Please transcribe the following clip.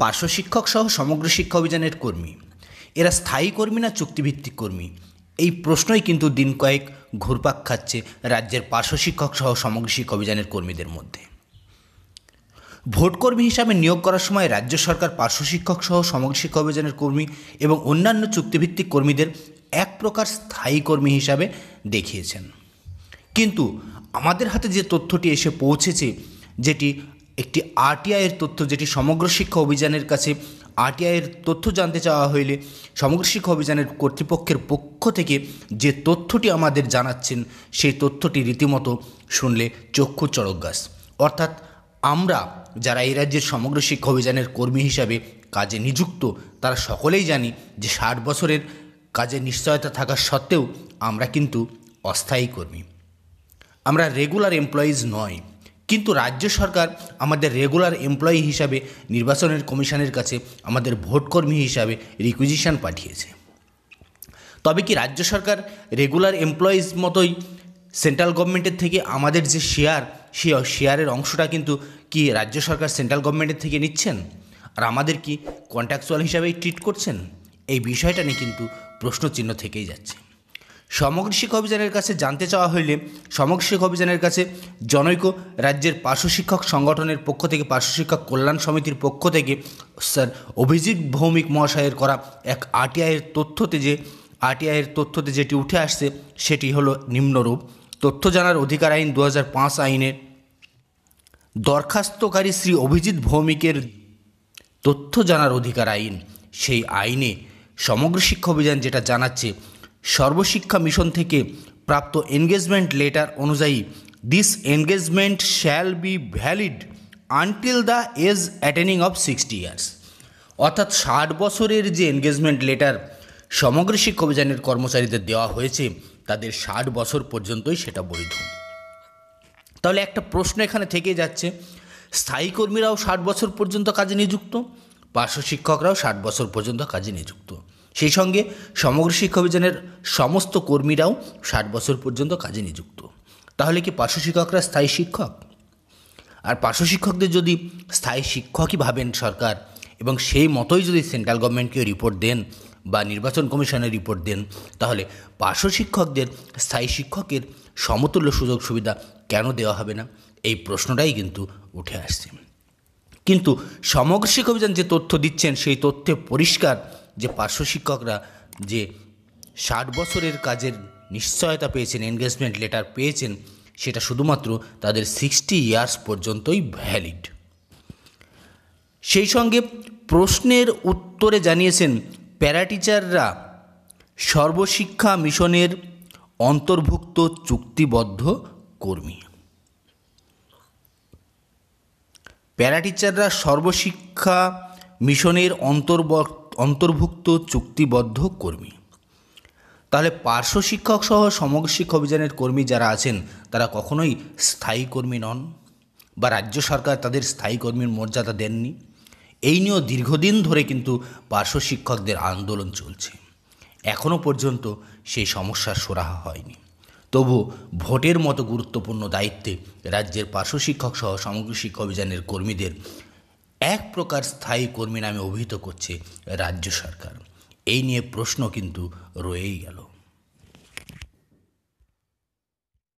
পার্শ্ব শিক্ষক সহ সমগ্র শিক্ষা অভিযানের কর্মী এরা স্থায়ী কর্মী না চুক্তিভিত্তিক কর্মী এই প্রশ্নই কিন্তু দিন কয়েক ঘুরপাক খাচ্ছে রাজ্যের পার্শ্ব শিক্ষক সহ সমগ্র শিক্ষা অভিযানের কর্মীদের মধ্যে ভোটকর্মী হিসাবে নিয়োগ করার সময় রাজ্য সরকার পার্শ্ব শিক্ষক সহ সমগ্র শিক্ষা অভিযানের কর্মী এবং অন্যান্য চুক্তিভিত্তিক কর্মীদের এক প্রকার স্থায়ী কর্মী হিসাবে দেখিয়েছেন কিন্তু আমাদের হাতে যে তথ্যটি এসে পৌঁছেছে যেটি একটি আরটিআইয়ের তথ্য যেটি সমগ্র শিক্ষা অভিযানের কাছে আরটিআইয়ের তথ্য জানতে চাওয়া হইলে সমগ্র শিক্ষা অভিযানের কর্তৃপক্ষের পক্ষ থেকে যে তথ্যটি আমাদের জানাচ্ছেন সেই তথ্যটি রীতিমতো শুনলে চক্ষু চড়ক গাছ অর্থাৎ আমরা যারা এই রাজ্যের সমগ্র শিক্ষা অভিযানের কর্মী হিসাবে কাজে নিযুক্ত তারা সকলেই জানি যে ষাট বছরের কাজে নিশ্চয়তা থাকা সত্ত্বেও আমরা কিন্তু অস্থায়ী কর্মী আমরা রেগুলার এমপ্লয়িজ নয় কিন্তু রাজ্য সরকার আমাদের রেগুলার এমপ্লয়ি হিসাবে নির্বাচনের কমিশনের কাছে আমাদের ভোটকর্মী হিসাবে রিকুইজিশন পাঠিয়েছে তবে কি রাজ্য সরকার রেগুলার এমপ্লয়িজ মতোই সেন্ট্রাল গভর্নমেন্টের থেকে আমাদের যে শেয়ার সে শেয়ারের অংশটা কিন্তু কি রাজ্য সরকার সেন্ট্রাল গভর্নমেন্টের থেকে নিচ্ছেন আর আমাদের কি কন্ট্রাকচুয়াল হিসাবেই ট্রিট করছেন এই বিষয়টা নিয়ে কিন্তু প্রশ্নচিহ্ন থেকেই যাচ্ছে সমগ্র শিক্ষা অভিযানের কাছে জানতে চাওয়া হইলে সমগ্র শিক্ষা অভিযানের কাছে জনৈক রাজ্যের পার্শ্ব শিক্ষক সংগঠনের পক্ষ থেকে পার্শ্ব শিক্ষক কল্যাণ সমিতির পক্ষ থেকে স্যার অভিজিৎ ভৌমিক মহাশয়ের করা এক আরটিআইয়ের তথ্যতে যে আরটিআইয়ের তথ্যতে যেটি উঠে আসছে সেটি হলো নিম্নরূপ তথ্য জানার অধিকার আইন দু আইনের দরখাস্তকারী শ্রী অভিজিৎ ভৌমিকের তথ্য জানার অধিকার আইন সেই আইনে সমগ্র শিক্ষা অভিযান যেটা জানাচ্ছে সর্বশিক্ষা মিশন থেকে প্রাপ্ত এনগেজমেন্ট লেটার অনুযায়ী this engagement shall be valid until the age attaining of sixty years অর্থাৎ ষাট বছরের যে এনগেজমেন্ট লেটার সমগ্র শিক্ষা অভিযানের কর্মচারীদের দেওয়া হয়েছে তাদের ষাট বছর পর্যন্তই সেটা বৈধ তাহলে একটা প্রশ্ন এখানে থেকে যাচ্ছে স্থায়ী কর্মীরাও ষাট বছর পর্যন্ত কাজে নিযুক্ত পার্শ্ব শিক্ষকরাও ষাট বছর পর্যন্ত কাজে নিযুক্ত সেই সঙ্গে সমগ্র শিক্ষা অভিযানের সমস্ত কর্মীরাও ষাট বছর পর্যন্ত কাজে নিযুক্ত তাহলে কি পার্শ্ব শিক্ষকরা স্থায়ী শিক্ষক আর পার্শ্ব শিক্ষকদের যদি স্থায়ী শিক্ষকই ভাবেন সরকার এবং সেই মতোই যদি সেন্ট্রাল গভর্নমেন্টকে রিপোর্ট দেন বা নির্বাচন কমিশনের রিপোর্ট দেন তাহলে পার্শ্ব শিক্ষকদের স্থায়ী শিক্ষকের সমতুল্য সুযোগ সুবিধা কেন দেওয়া হবে না এই প্রশ্নটাই কিন্তু উঠে আসছে কিন্তু সমগ্র শিক্ষা অভিযান যে তথ্য দিচ্ছেন সেই তথ্যে পরিষ্কার যে পার্শ্ব শিক্ষকরা যে ষাট বছরের কাজের নিশ্চয়তা পেয়েছেন এনগেজমেন্ট লেটার পেয়েছেন সেটা শুধুমাত্র তাদের সিক্সটি ইয়ার্স পর্যন্তই ভ্যালিড সেই সঙ্গে প্রশ্নের উত্তরে জানিয়েছেন প্যারাটিচাররা সর্বশিক্ষা মিশনের অন্তর্ভুক্ত চুক্তিবদ্ধ কর্মী প্যারাটিচাররা সর্বশিক্ষা মিশনের অন্তর্ভুক্ত অন্তর্ভুক্ত চুক্তিবদ্ধ কর্মী তাহলে পার্শ্ব শিক্ষক সহ সমগ্র শিক্ষা অভিযানের কর্মী যারা আছেন তারা কখনোই স্থায়ী কর্মী নন বা রাজ্য সরকার তাদের স্থায়ী কর্মীর মর্যাদা দেননি এই নিয়েও দীর্ঘদিন ধরে কিন্তু পার্শ্ব শিক্ষকদের আন্দোলন চলছে এখনও পর্যন্ত সেই সমস্যার সরাহা হয়নি তবু ভোটের মতো গুরুত্বপূর্ণ দায়িত্বে রাজ্যের পার্শ্ব শিক্ষক সহ সমগ্র শিক্ষা অভিযানের কর্মীদের এক প্রকার স্থায়ী কর্মী নামে অভিহিত করছে রাজ্য সরকার এই নিয়ে প্রশ্ন কিন্তু রয়েই গেল